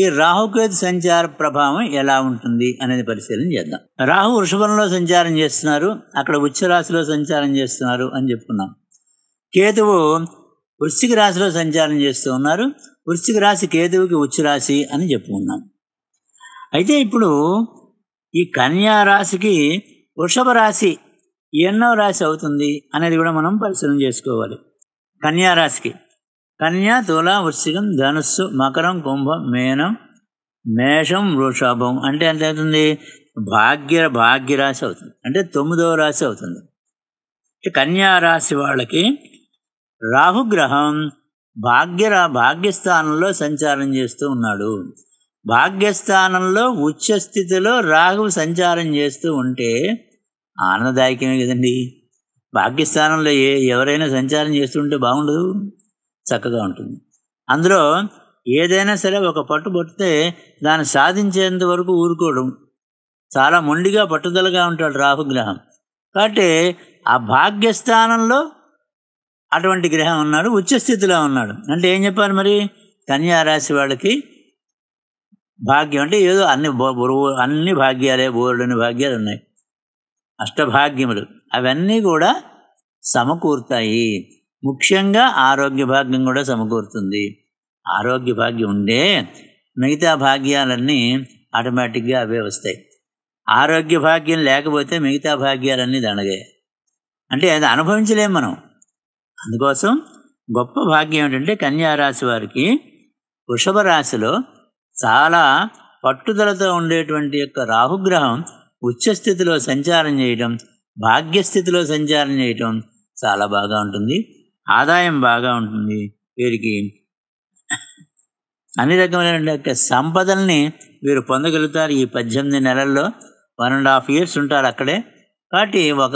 ఈ రాహుకేతు సంచార ప్రభావం ఎలా ఉంటుంది అనేది పరిశీలన చేద్దాం రాహు వృషభంలో సంచారం చేస్తున్నారు అక్కడ రాశిలో సంచారం చేస్తున్నారు అని చెప్పుకున్నాం కేతువు వృశ్చిక రాశిలో సంచారం చేస్తూ ఉన్నారు వృశ్చిక రాశి కేతువుకి రాశి అని చెప్పుకున్నాం అయితే ఇప్పుడు ఈ కన్యా రాశికి వృషభ రాశి ఎన్నో రాశి అవుతుంది అనేది కూడా మనం పరిశీలన చేసుకోవాలి కన్యా రాశికి కన్యా తుల వృశ్చికం ధనుస్సు మకరం కుంభం మేనం మేషం వృషభం అంటే ఎంత అవుతుంది భాగ్య భాగ్యరాశి అవుతుంది అంటే తొమ్మిదవ రాశి అవుతుంది కన్యా రాశి వాళ్ళకి రాహుగ్రహం భాగ్యర భాగ్యస్థానంలో సంచారం చేస్తూ ఉన్నాడు భాగ్యస్థానంలో ఉచ్చ స్థితిలో రాహువు సంచారం చేస్తూ ఉంటే ఆనందదాయకమే కదండి భాగ్యస్థానంలో ఏ ఎవరైనా సంచారం చేస్తుంటే బాగుండదు చక్కగా ఉంటుంది అందులో ఏదైనా సరే ఒక పట్టు పట్టితే దాన్ని సాధించేంత వరకు ఊరుకోవడం చాలా మొండిగా పట్టుదలగా ఉంటాడు రాహుగ్రహం కాబట్టి ఆ భాగ్యస్థానంలో అటువంటి గ్రహం ఉన్నాడు ఉచ్చస్థితిలో ఉన్నాడు అంటే ఏం చెప్పాలి మరి కన్యారాశి వాళ్ళకి భాగ్యం అంటే ఏదో అన్ని అన్ని భాగ్యాలే బోరుడని భాగ్యాలు ఉన్నాయి అష్టభాగ్యములు అవన్నీ కూడా సమకూరుతాయి ముఖ్యంగా ఆరోగ్య భాగ్యం కూడా సమకూరుతుంది ఆరోగ్య భాగ్యం ఉండే మిగతా భాగ్యాలన్నీ ఆటోమేటిక్గా అవే వస్తాయి ఆరోగ్య భాగ్యం లేకపోతే మిగతా భాగ్యాలన్నీ దండగాయి అంటే అది అనుభవించలేం మనం అందుకోసం గొప్ప భాగ్యం ఏంటంటే కన్యారాశి వారికి వృషభ రాశిలో చాలా పట్టుదలతో ఉండేటువంటి యొక్క రాహుగ్రహం ఉచ్చస్థితిలో సంచారం చేయటం భాగ్యస్థితిలో సంచారం చేయటం చాలా బాగా ఉంటుంది ఆదాయం బాగా ఉంటుంది వీరికి అన్ని రకమైన యొక్క సంపదల్ని వీరు పొందగలుగుతారు ఈ పద్దెనిమిది నెలల్లో వన్ అండ్ హాఫ్ ఇయర్స్ ఉంటారు అక్కడే కాబట్టి ఒక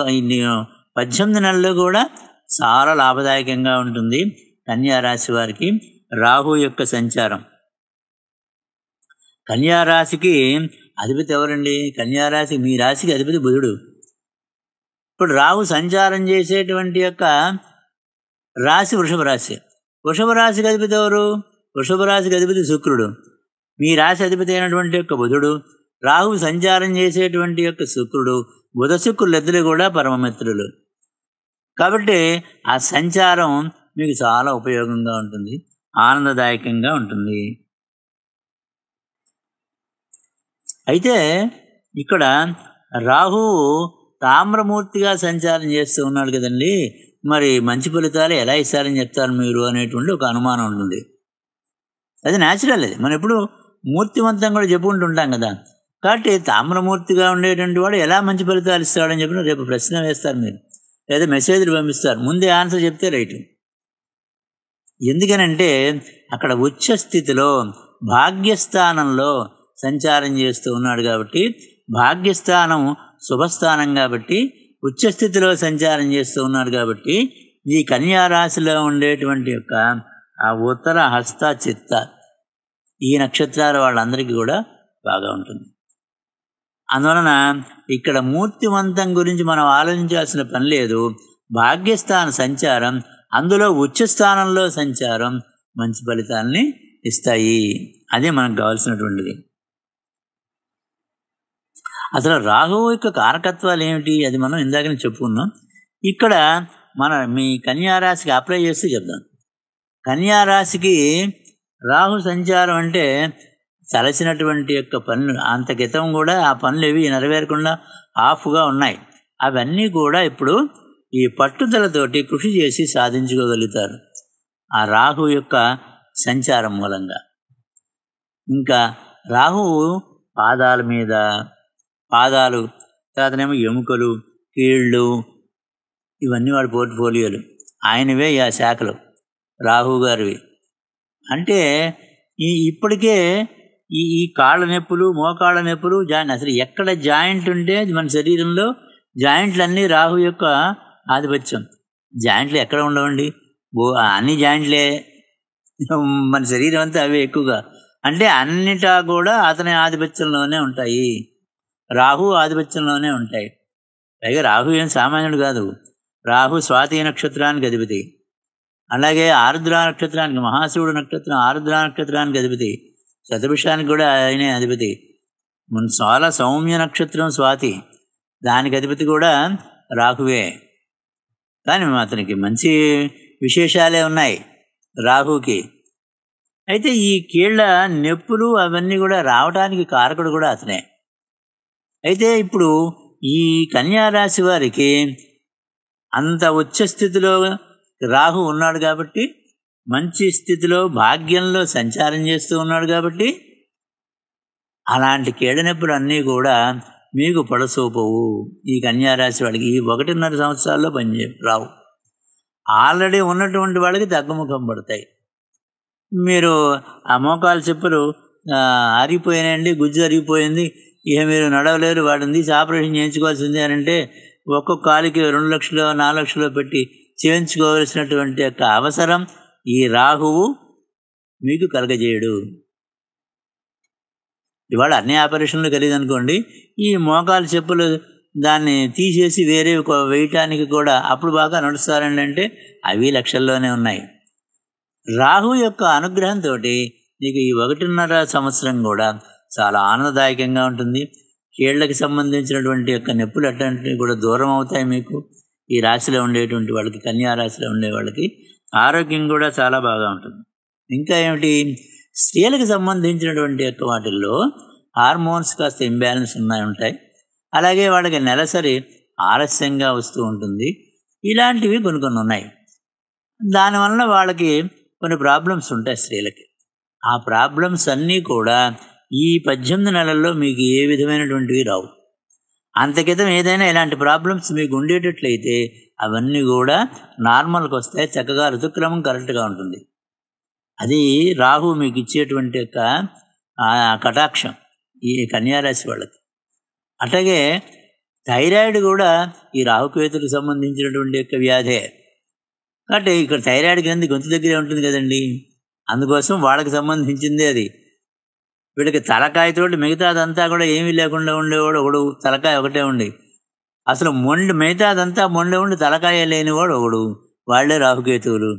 పద్దెనిమిది నెలల్లో కూడా చాలా లాభదాయకంగా ఉంటుంది కన్యారాశి వారికి రాహు యొక్క సంచారం కన్యారాశికి అధిపతి ఎవరండి కన్యారాశి మీ రాశికి అధిపతి బుధుడు ఇప్పుడు రాహు సంచారం చేసేటువంటి యొక్క రాశి వృషభ రాశి వృషభ రాశికి అధిపతి ఎవరు వృషభ రాశికి అధిపతి శుక్రుడు మీ రాశి అధిపతి అయినటువంటి యొక్క బుధుడు రాహు సంచారం చేసేటువంటి యొక్క శుక్రుడు బుధ శుక్రులిద్దరు కూడా పరమమిత్రులు కాబట్టి ఆ సంచారం మీకు చాలా ఉపయోగంగా ఉంటుంది ఆనందదాయకంగా ఉంటుంది అయితే ఇక్కడ రాహువు తామ్రమూర్తిగా సంచారం చేస్తూ ఉన్నాడు కదండి మరి మంచి ఫలితాలు ఎలా ఇస్తారని చెప్తారు మీరు అనేటువంటి ఒక అనుమానం ఉంటుంది అది న్యాచురల్ అది మనం ఎప్పుడు మూర్తివంతం కూడా చెప్పుకుంటుంటాం కదా కాబట్టి తామ్రమూర్తిగా ఉండేటువంటి వాడు ఎలా మంచి ఫలితాలు ఇస్తాడని చెప్పిన రేపు ప్రశ్న వేస్తారు మీరు లేదా మెసేజ్లు పంపిస్తారు ముందే ఆన్సర్ చెప్తే రైట్ ఎందుకనంటే అక్కడ ఉచ్చ స్థితిలో భాగ్యస్థానంలో సంచారం చేస్తూ ఉన్నాడు కాబట్టి భాగ్యస్థానం శుభస్థానం కాబట్టి ఉచ్చస్థితిలో సంచారం చేస్తూ ఉన్నాడు కాబట్టి ఈ కన్యా రాశిలో ఉండేటువంటి యొక్క ఆ ఉత్తర హస్త చిత్త ఈ నక్షత్రాల వాళ్ళందరికీ కూడా బాగా ఉంటుంది అందువలన ఇక్కడ మూర్తివంతం గురించి మనం ఆలోచించాల్సిన పని లేదు భాగ్యస్థాన సంచారం అందులో ఉచ్చస్థానంలో సంచారం మంచి ఫలితాలని ఇస్తాయి అదే మనకు కావాల్సినటువంటిది అసలు రాహువు యొక్క కారకత్వాలు ఏమిటి అది మనం ఇందాకనే చెప్పుకున్నాం ఇక్కడ మన మీ కన్యారాశికి అప్లై చేస్తే చెప్దాం కన్యారాశికి రాహు సంచారం అంటే తలసినటువంటి యొక్క పనులు అంత క్రితం కూడా ఆ పనులు ఇవి నెరవేరకుండా ఆఫ్గా ఉన్నాయి అవన్నీ కూడా ఇప్పుడు ఈ పట్టుదలతోటి కృషి చేసి సాధించుకోగలుగుతారు ఆ రాహు యొక్క సంచారం మూలంగా ఇంకా రాహువు పాదాల మీద పాదాలు తర్వాతనేమో ఎముకలు కీళ్ళు ఇవన్నీ వాడి పోర్ట్ఫోలియోలు ఆయనవే ఆ శాఖలు రాహు గారివి అంటే ఈ ఇప్పటికే ఈ ఈ కాళ్ళ నొప్పులు మోకాళ్ళ నొప్పులు జాయింట్ అసలు ఎక్కడ జాయింట్ ఉంటే మన శరీరంలో జాయింట్లన్నీ రాహు యొక్క ఆధిపత్యం జాయింట్లు ఎక్కడ ఉండవండి బో అన్ని జాయింట్లే మన శరీరం అంతా అవే ఎక్కువగా అంటే అన్నిటా కూడా అతని ఆధిపత్యంలోనే ఉంటాయి రాహు ఆధిపత్యంలోనే ఉంటాయి పైగా రాహు ఏం సామాన్యుడు కాదు రాహు స్వాతి నక్షత్రానికి అధిపతి అలాగే ఆరుద్ర నక్షత్రానికి మహాశివుడు నక్షత్రం ఆరుద్ర నక్షత్రానికి అధిపతి శతభిషానికి కూడా ఆయనే అధిపతి సోల సౌమ్య నక్షత్రం స్వాతి దానికి అధిపతి కూడా రాహువే కానీ అతనికి మంచి విశేషాలే ఉన్నాయి రాహుకి అయితే ఈ కీళ్ళ నెప్పులు అవన్నీ కూడా రావటానికి కారకుడు కూడా అతనే అయితే ఇప్పుడు ఈ రాశి వారికి అంత ఉచ్చ స్థితిలో రాహు ఉన్నాడు కాబట్టి మంచి స్థితిలో భాగ్యంలో సంచారం చేస్తూ ఉన్నాడు కాబట్టి అలాంటి కీడనొప్పులు అన్నీ కూడా మీకు పడసోపవు ఈ కన్యారాశి వాళ్ళకి ఈ ఒకటిన్నర సంవత్సరాల్లో పనిచే రావు ఆల్రెడీ ఉన్నటువంటి వాళ్ళకి తగ్గుముఖం పడతాయి మీరు ఆ మోకాలు చెప్పులు ఆరిపోయినాయండి గుజ్జు అరిగిపోయింది ఇక మీరు నడవలేరు వాటిని తీసి ఆపరేషన్ చేయించుకోవాల్సిందే అని అంటే ఒక్కొక్క కాలికి రెండు లక్షలు నాలుగు లక్షలు పెట్టి చేయించుకోవలసినటువంటి యొక్క అవసరం ఈ రాహువు మీకు కలగజేయడు ఇవాళ అన్ని ఆపరేషన్లు కలిగి అనుకోండి ఈ మోకాలు చెప్పులు దాన్ని తీసేసి వేరే వేయటానికి కూడా అప్పుడు బాగా నడుస్తారండి అంటే అవి లక్షల్లోనే ఉన్నాయి రాహు యొక్క అనుగ్రహంతో నీకు ఈ ఒకటిన్నర సంవత్సరం కూడా చాలా ఆనందదాయకంగా ఉంటుంది కీళ్ళకి సంబంధించినటువంటి యొక్క నొప్పులు అట్లాంటివి కూడా దూరం అవుతాయి మీకు ఈ రాశిలో ఉండేటువంటి వాళ్ళకి కన్యా రాశిలో ఉండే వాళ్ళకి ఆరోగ్యం కూడా చాలా బాగా ఉంటుంది ఇంకా ఏమిటి స్త్రీలకు సంబంధించినటువంటి యొక్క వాటిల్లో హార్మోన్స్ కాస్త ఇంబ్యాలెన్స్ ఉన్నాయి ఉంటాయి అలాగే వాళ్ళకి నెలసరి ఆలస్యంగా వస్తూ ఉంటుంది ఇలాంటివి కొన్ని కొన్ని ఉన్నాయి దానివల్ల వాళ్ళకి కొన్ని ప్రాబ్లమ్స్ ఉంటాయి స్త్రీలకి ఆ ప్రాబ్లమ్స్ అన్నీ కూడా ఈ పద్దెనిమిది నెలల్లో మీకు ఏ విధమైనటువంటివి రావు అంతకితం ఏదైనా ఇలాంటి ప్రాబ్లమ్స్ మీకు ఉండేటట్లయితే అవన్నీ కూడా నార్మల్కి వస్తే చక్కగా ఋతుక్రమం కరెక్ట్గా ఉంటుంది అది రాహు మీకు ఇచ్చేటువంటి యొక్క కటాక్షం ఈ కన్యారాశి వాళ్ళకి అట్లాగే థైరాయిడ్ కూడా ఈ రాహుకేతుకు సంబంధించినటువంటి యొక్క వ్యాధే కాబట్టి ఇక్కడ థైరాయిడ్ గ్రంథి గొంతు దగ్గరే ఉంటుంది కదండి అందుకోసం వాళ్ళకి సంబంధించింది అది వీళ్ళకి తోటి మిగతాదంతా కూడా ఏమీ లేకుండా ఉండేవాడు ఒకడు తలకాయ ఒకటే ఉండి అసలు మొండి మిగతాదంతా మొండి ఉండి తలకాయ లేనివాడు ఒకడు వాళ్లే రాహుకేతువులు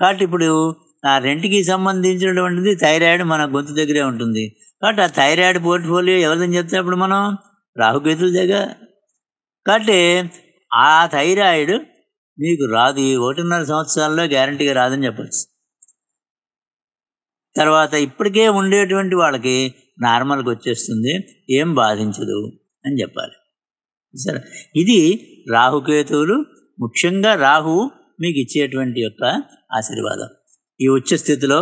కాబట్టి ఇప్పుడు ఆ రెంటికి సంబంధించినటువంటిది థైరాయిడ్ మన గొంతు దగ్గరే ఉంటుంది కాబట్టి ఆ థైరాయిడ్ పోర్ట్ఫోలియో ఎవరిదని చెప్తే అప్పుడు మనం రాహుకేతుల దగ్గర కాబట్టి ఆ థైరాయిడ్ మీకు రాదు ఒకటిన్నర సంవత్సరాల్లో గ్యారంటీగా రాదని చెప్పచ్చు తర్వాత ఇప్పటికే ఉండేటువంటి వాళ్ళకి నార్మల్గా వచ్చేస్తుంది ఏం బాధించదు అని చెప్పాలి సరే ఇది రాహుకేతువులు ముఖ్యంగా రాహు మీకు ఇచ్చేటువంటి యొక్క ఆశీర్వాదం ఈ ఉచ్చ స్థితిలో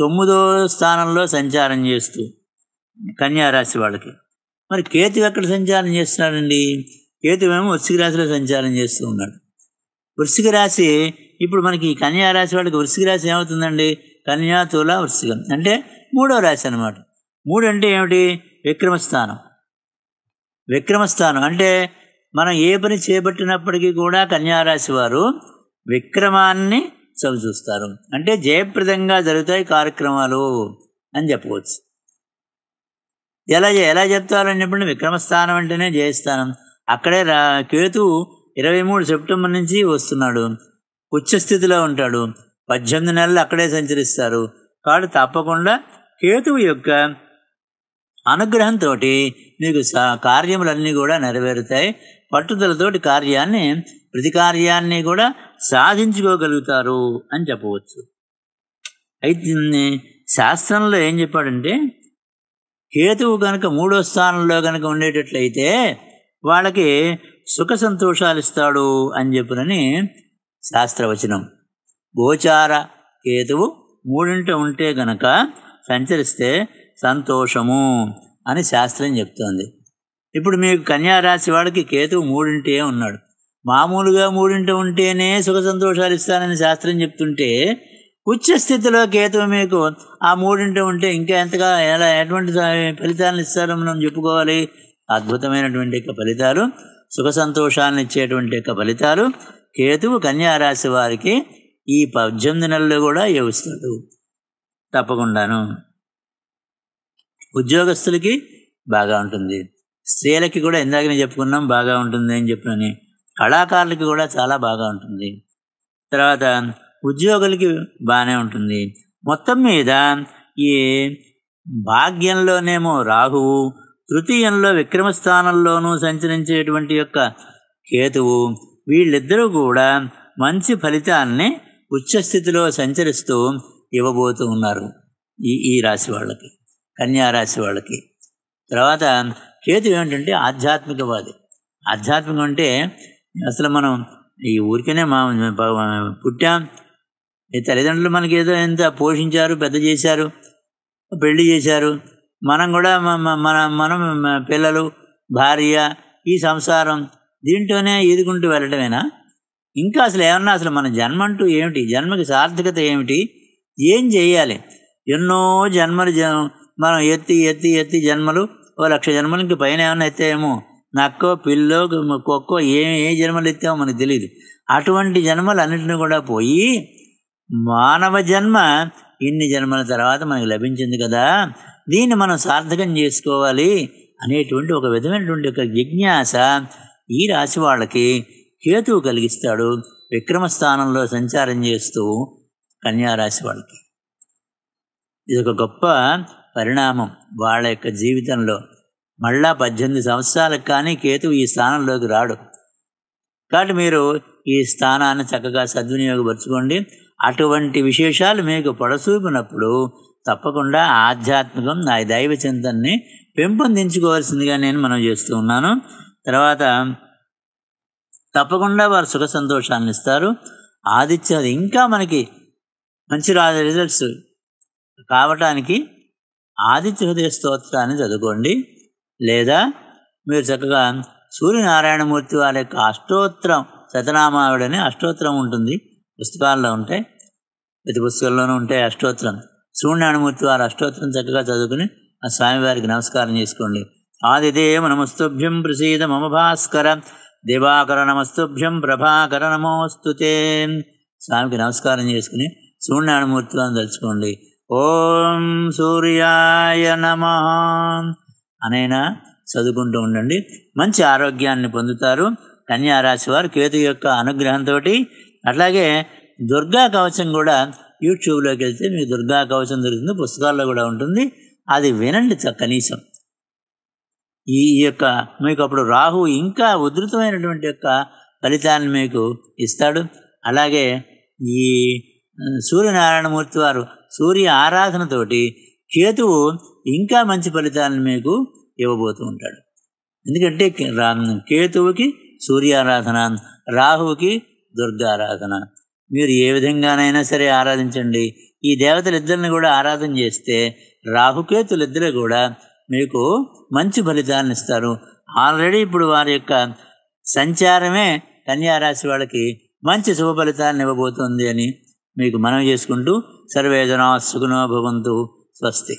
తొమ్మిదో స్థానంలో సంచారం చేస్తూ కన్యారాశి వాళ్ళకి మరి కేతు ఎక్కడ సంచారం చేస్తున్నాడండి కేతు మేము వృశ్చిక రాశిలో సంచారం చేస్తూ ఉన్నాడు వృశ్చిక రాశి ఇప్పుడు మనకి కన్యా రాశి వాళ్ళకి వృశ్చిక రాశి ఏమవుతుందండి కన్యా తుల వృశ్చికం అంటే మూడవ రాశి అనమాట మూడు అంటే ఏమిటి విక్రమస్థానం విక్రమస్థానం అంటే మనం ఏ పని చేపట్టినప్పటికీ కూడా కన్యారాశి వారు విక్రమాన్ని చూస్తారు అంటే జయప్రదంగా జరుగుతాయి కార్యక్రమాలు అని చెప్పవచ్చు ఎలా ఎలా చెప్పండి విక్రమస్థానం అంటేనే జయస్థానం అక్కడే రా కేతు ఇరవై మూడు సెప్టెంబర్ నుంచి వస్తున్నాడు ఉచ్చస్థితిలో ఉంటాడు పద్దెనిమిది నెలలు అక్కడే సంచరిస్తారు కాదు తప్పకుండా కేతువు యొక్క అనుగ్రహంతో మీకు కార్యములన్నీ కూడా నెరవేరుతాయి పట్టుదలతోటి కార్యాన్ని ప్రతి కార్యాన్ని కూడా సాధించుకోగలుగుతారు అని చెప్పవచ్చు అయితే శాస్త్రంలో ఏం చెప్పాడంటే కేతువు కనుక మూడో స్థానంలో కనుక ఉండేటట్లయితే వాళ్ళకి సుఖ సంతోషాలు ఇస్తాడు అని చెప్పునని శాస్త్రవచనం గోచార కేతువు మూడింట ఉంటే గనక సంచరిస్తే సంతోషము అని శాస్త్రం చెప్తోంది ఇప్పుడు మీకు కన్యారాశి వాడికి కేతువు మూడింటే ఉన్నాడు మామూలుగా మూడింట ఉంటేనే సుఖ సంతోషాలు ఇస్తానని శాస్త్రం చెప్తుంటే ఉచ్చ స్థితిలో కేతువు మీకు ఆ మూడింట ఉంటే ఇంకా ఎంతగా ఎలా ఎటువంటి ఫలితాలను ఇస్తారో మనం చెప్పుకోవాలి అద్భుతమైనటువంటి యొక్క ఫలితాలు సుఖ సంతోషాలను ఇచ్చేటువంటి యొక్క ఫలితాలు కేతువు కన్యారాశి వారికి ఈ పద్దెనిమిది నెలలు కూడా యోగిస్తాడు తప్పకుండాను ఉద్యోగస్తులకి బాగా ఉంటుంది స్త్రీలకి కూడా ఇందాక నేను చెప్పుకున్నాం బాగా ఉంటుంది అని చెప్పినని కళాకారులకి కూడా చాలా బాగా ఉంటుంది తర్వాత ఉద్యోగులకి బాగానే ఉంటుంది మొత్తం మీద ఈ భాగ్యంలోనేమో రాహువు తృతీయంలో విక్రమస్థానంలోనూ సంచరించేటువంటి యొక్క కేతువు వీళ్ళిద్దరూ కూడా మంచి ఫలితాన్ని ఉచ్చస్థితిలో సంచరిస్తూ ఇవ్వబోతూ ఉన్నారు ఈ ఈ రాశి వాళ్ళకి కన్యా రాశి వాళ్ళకి తర్వాత కేతు ఏమిటంటే ఆధ్యాత్మికవాది ఆధ్యాత్మికం అంటే అసలు మనం ఈ ఊరికనే మా పుట్టాం ఈ తల్లిదండ్రులు మనకి ఏదో ఎంత పోషించారు పెద్ద చేశారు పెళ్లి చేశారు మనం కూడా మన మనం పిల్లలు భార్య ఈ సంసారం దీంట్లోనే ఈదుకుంటూ వెళ్ళటమేనా ఇంకా అసలు ఏమన్నా అసలు మన జన్మ అంటూ ఏమిటి జన్మకి సార్థకత ఏమిటి ఏం చేయాలి ఎన్నో జన్మలు మనం ఎత్తి ఎత్తి ఎత్తి జన్మలు ఓ లక్ష జన్మలకి పైన ఏమన్నా ఎత్తాయేమో నక్కో పిల్లో కుక్కో ఏమి ఏ జన్మలు ఎత్తామో మనకు తెలియదు అటువంటి జన్మలు అన్నింటినీ కూడా పోయి మానవ జన్మ ఇన్ని జన్మల తర్వాత మనకు లభించింది కదా దీన్ని మనం సార్థకం చేసుకోవాలి అనేటువంటి ఒక విధమైనటువంటి ఒక జిజ్ఞాస ఈ రాశి వాళ్ళకి హేతువు కలిగిస్తాడు విక్రమ స్థానంలో సంచారం చేస్తూ కన్యారాశి వాళ్ళకి ఇది ఒక గొప్ప పరిణామం వాళ్ళ యొక్క జీవితంలో మళ్ళా పద్దెనిమిది సంవత్సరాలకు కానీ కేతువు ఈ స్థానంలోకి రాడు కాబట్టి మీరు ఈ స్థానాన్ని చక్కగా సద్వినియోగపరచుకోండి అటువంటి విశేషాలు మీకు పొడసూపినప్పుడు తప్పకుండా ఆధ్యాత్మికం నా దైవ చింతన్ని పెంపొందించుకోవాల్సిందిగా నేను మనం చేస్తూ ఉన్నాను తర్వాత తప్పకుండా వారు సుఖ సంతోషాన్ని ఇస్తారు ఆదిత్యాది ఇంకా మనకి మంచి రాజ రిజల్ట్స్ కావటానికి ఆదిత్య హృదయ స్తోత్రాన్ని చదువుకోండి లేదా మీరు చక్కగా సూర్యనారాయణమూర్తి వారి యొక్క అష్టోత్తరం శతనామావిడని అష్టోత్తరం ఉంటుంది పుస్తకాల్లో ఉంటాయి ప్రతి పుస్తకంలోనూ ఉంటాయి అష్టోత్తరం సూర్యనారాయణమూర్తి వారి అష్టోత్తరం చక్కగా చదువుకుని ఆ స్వామివారికి నమస్కారం చేసుకోండి ఆదిదే మనమస్తుభ్యం ప్రసీద మమ భాస్కర దివాకర నమస్తుభ్యం ప్రభాకర నమోస్తు స్వామికి నమస్కారం చేసుకుని సూర్యనారాయణమూర్తిలను తలుచుకోండి ఓం సూర్యాయ నమ అనైనా చదువుకుంటూ ఉండండి మంచి ఆరోగ్యాన్ని పొందుతారు కన్యారాశి వారు కేతు యొక్క అనుగ్రహంతో అట్లాగే దుర్గా కవచం కూడా యూట్యూబ్లోకి వెళ్తే మీకు దుర్గా కవచం దొరుకుతుంది పుస్తకాల్లో కూడా ఉంటుంది అది వినండి కనీసం ఈ యొక్క మీకు అప్పుడు రాహు ఇంకా ఉధృతమైనటువంటి యొక్క ఫలితాన్ని మీకు ఇస్తాడు అలాగే ఈ సూర్యనారాయణమూర్తి వారు సూర్య ఆరాధనతోటి కేతువు ఇంకా మంచి ఫలితాలను మీకు ఇవ్వబోతూ ఉంటాడు ఎందుకంటే కేతువుకి సూర్యారాధన రాహువుకి దుర్గారాధన మీరు ఏ విధంగానైనా సరే ఆరాధించండి ఈ దేవతలిద్దరిని కూడా ఆరాధన చేస్తే రాహుకేతులిద్దరూ కూడా మీకు మంచి ఫలితాలను ఇస్తారు ఆల్రెడీ ఇప్పుడు వారి యొక్క సంచారమే కన్యారాశి వాళ్ళకి మంచి శుభ ఫలితాలను ఇవ్వబోతోంది అని మీకు మనం చేసుకుంటూ సర్వేదనా సుఖనో భవంతు స్వస్తి